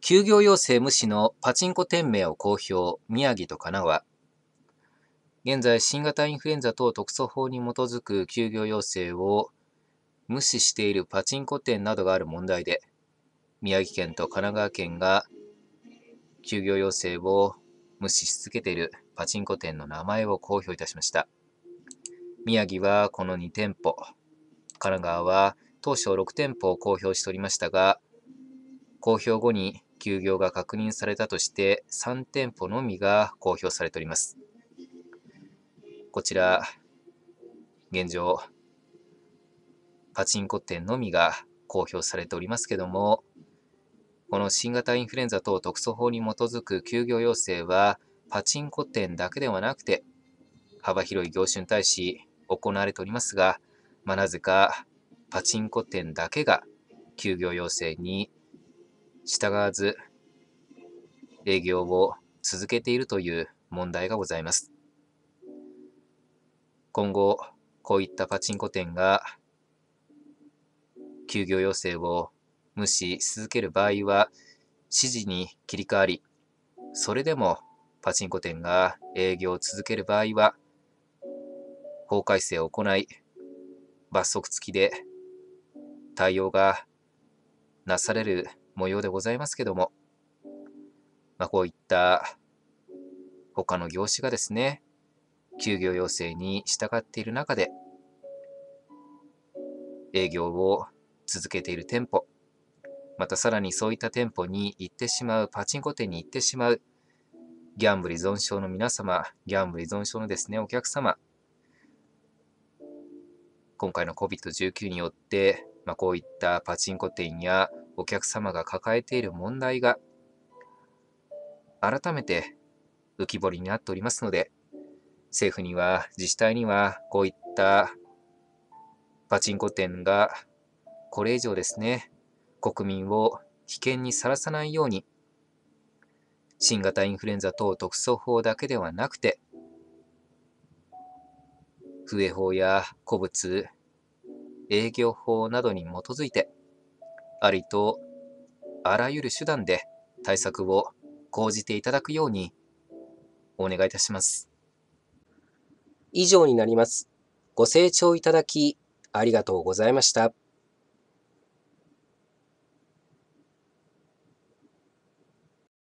休業要請無視のパチンコ店名を公表、宮城と神奈川。現在、新型インフルエンザ等特措法に基づく休業要請を無視しているパチンコ店などがある問題で、宮城県と神奈川県が休業要請を無視し続けているパチンコ店の名前を公表いたしました。宮城はこの2店舗、神奈川は当初6店舗を公表しておりましたが、公表後に休業が確認されたとして3店舗のみが公表されております。こちら、現状、パチンコ店のみが公表されておりますけども、この新型インフルエンザ等特措法に基づく休業要請は、パチンコ店だけではなくて、幅広い業種に対し行われておりますが、まあ、なぜかパチンコ店だけが休業要請に従わず営業を続けているという問題がございます。今後、こういったパチンコ店が休業要請を無視し続ける場合は、指示に切り替わり、それでもパチンコ店が営業を続ける場合は、法改正を行い、罰則付きで対応がなされる模様でございますけども、まあ、こういった他の業種がですね、休業要請に従っている中で、営業を続けている店舗、またさらにそういった店舗に行ってしまう、パチンコ店に行ってしまう、ギャンブル依存症の皆様、ギャンブル依存症のですね、お客様、今回の COVID-19 によってまあ、こういったパチンコ店やお客様が抱えている問題が改めて浮き彫りになっておりますので、政府には自治体にはこういったパチンコ店がこれ以上ですね、国民を危険にさらさないように、新型インフルエンザ等特措法だけではなくて、笛法や古物、営業法などに基づいて、ありとあらゆる手段で対策を講じていただくようにお願いいたします。以上になります。ご清聴いただきありがとうございました。